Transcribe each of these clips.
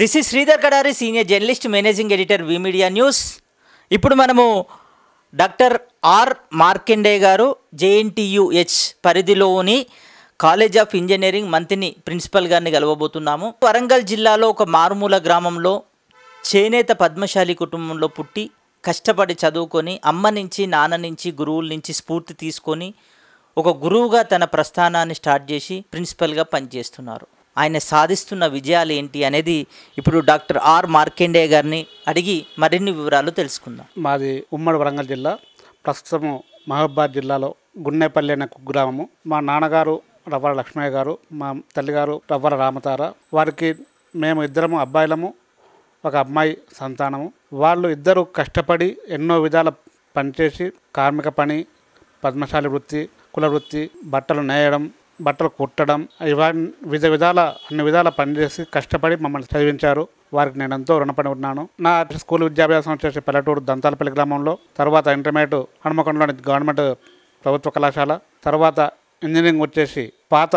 this is Sridhar Kadari senior journalist managing editor V media news ఇప్పుడు మనము doctor R Markende garu JNTUH పరిధిలోని college of engineering Manthani principal గారిని కలవబోతున్నాము వరంగల్ జిల్లాలో ఒక మారుమూల గ్రామంలో చేనేత పద్మశాలి కుటుంబంలో పుట్టి కష్టపడి చదువుకొని అమ్మ నుంచి నాన్న నుంచి గురువుల నుంచి స్ఫూర్తి తీసుకొని ఒక గురువుగా తన ప్రస్థానాన్ని స్టార్ట్ చేసి ప్రిన్సిపల్గా పనిచేస్తున్నారు ఆయన సాధిస్తున్న విజయాలు ఏంటి అనేది ఇప్పుడు డాక్టర్ ఆర్ మార్కెండే గారిని అడిగి మరిన్ని వివరాలు తెలుసుకుందాం మాది ఉమ్మడి వరంగల్ జిల్లా ప్రస్తుతము మహబాద్ జిల్లాలో గున్నేపల్లి అనే కుగ్రామము మా నాన్నగారు రవ్వల లక్ష్మయ్య గారు మా తల్లిగారు రవ్వల రామతార వారికి మేము ఇద్దరము అబ్బాయిలము ఒక అమ్మాయి సంతానము వాళ్ళు ఇద్దరు కష్టపడి ఎన్నో విధాల పనిచేసి కార్మిక పని పద్మశాలి వృత్తి కుల వృత్తి బట్టలు నేయడం బట్టలు కుట్టడం ఇవన్నీ వివిధ విధాల అన్ని విధాల పనిచేసి కష్టపడి మమ్మల్ని చదివించారు వారికి నేను ఎంతో రుణపడి ఉన్నాను నా స్కూల్ విద్యాభ్యాసం వచ్చేసి పల్లెటూరు దంతాలపల్లి గ్రామంలో తర్వాత ఇంటర్మీడియట్ హనుమకొండలోని గవర్నమెంట్ ప్రభుత్వ కళాశాల తర్వాత ఇంజనీరింగ్ వచ్చేసి పాత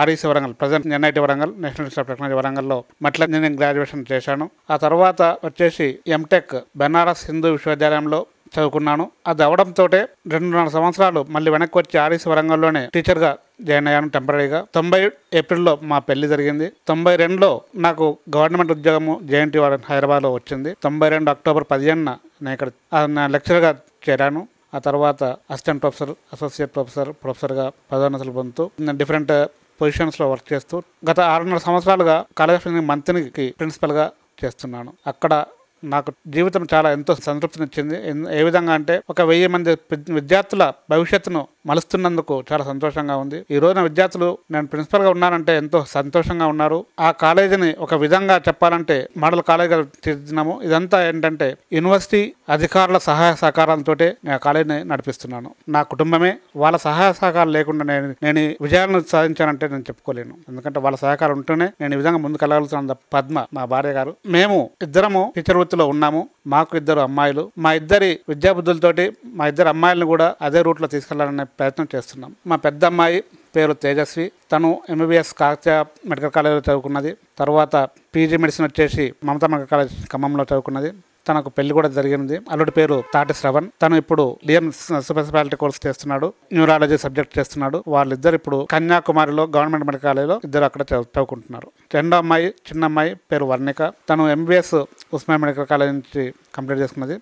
REC Warangal present NIT Warangal National Institute of Technology వరంగల్లో మెట్ల ఇంజనీరింగ్ గ్రాడ్యుయేషన్ చేశాను ఆ తర్వాత వచ్చేసి ఎంటెక్ బెనారస్ హిందూ విశ్వవిద్యాలయంలో చదువుకున్నాను అది అవడంతో నాలుగు సంవత్సరాలు మళ్ళీ వెనక్కి వచ్చి ఆర్ఎస్ వరంగల్లోనే టీచర్గా జాయిన్ అయ్యాను టెంపరీగా తొంభై ఏప్రిల్లో మా పెళ్లి జరిగింది తొంభై రెండులో నాకు గవర్నమెంట్ ఉద్యోగము జేఎన్టీ వారి హైదరాబాద్లో వచ్చింది తొంభై రెండు అక్టోబర్ పదిహేను నేను ఇక్కడ లెక్చర్గా చేరాను ఆ తర్వాత అసిస్టెంట్ ప్రొఫెసర్ అసోసియేట్ ప్రొఫెసర్ ప్రొఫెసర్గా పదోన్నతులు పొందుతూ డిఫరెంట్ పొజిషన్స్లో వర్క్ చేస్తూ గత ఆరున్నర సంవత్సరాలుగా కాలేజ్ ఆఫ్ మంత్రికి ప్రిన్సిపల్గా చేస్తున్నాను అక్కడ నాకు జీవితం చాలా ఎంతో సంతృప్తినిచ్చింది ఏ విధంగా అంటే ఒక వెయ్యి మంది విద్యార్థుల భవిష్యత్తును మలుస్తున్నందుకు చాలా సంతోషంగా ఉంది ఈ రోజున విద్యార్థులు నేను ప్రిన్సిపల్గా ఉన్నానంటే ఎంతో సంతోషంగా ఉన్నారు ఆ కాలేజీని ఒక విధంగా చెప్పాలంటే మోడల్ కాలేజీగా తీర్చున్నాము ఇదంతా ఏంటంటే యూనివర్సిటీ అధికారుల సహాయ సహకారాలతో నేను ఆ కాలేజీని నడిపిస్తున్నాను నా కుటుంబమే వాళ్ళ సహాయ సహకారం లేకుండా నేను నేను విజయాలను సాధించానంటే నేను చెప్పుకోలేను ఎందుకంటే వాళ్ళ సహకారం ఉంటేనే నేను ఈ విధంగా ముందుకు వెళ్ళగలుగుతున్నాను పద్మ మా భార్య గారు మేము ఇద్దరము టీచర్ వృత్తిలో ఉన్నాము మాకు ఇద్దరు అమ్మాయిలు మా ఇద్దరి విద్యాబుద్ధులతోటి మా ఇద్దరు అమ్మాయిలను కూడా అదే రూట్లో తీసుకెళ్లాలనే ప్రయత్నం చేస్తున్నాం మా పెద్ద అమ్మాయి పేరు తేజస్వి తను ఎంబీబీఎస్ కాకతీయ మెడికల్ కాలేజీలో చదువుకున్నది తర్వాత పీజీ మెడిసిన్ వచ్చేసి మమతా మెడికల్ కాలేజ్ ఖమ్మంలో చదువుకున్నది తనకు పెళ్లి కూడా జరిగింది అల్లుడి పేరు తాటి శ్రవణ్ తను ఇప్పుడు డిఎం స్పెషాలిటీ కోర్స్ చేస్తున్నాడు న్యూరాలజీ సబ్జెక్ట్ చేస్తున్నాడు వాళ్ళిద్దరు ఇప్పుడు కన్యాకుమారిలో గవర్నమెంట్ మెడికల్ కాలేజీలో ఇద్దరు అక్కడ చదువుకుంటున్నారు రెండో అమ్మాయి చిన్న అమ్మాయి పేరు వర్ణిక తను ఎంబీఎస్ ఉస్మాన్ మెడికల్ కాలేజ్ నుంచి కంప్లీట్ చేసుకున్నది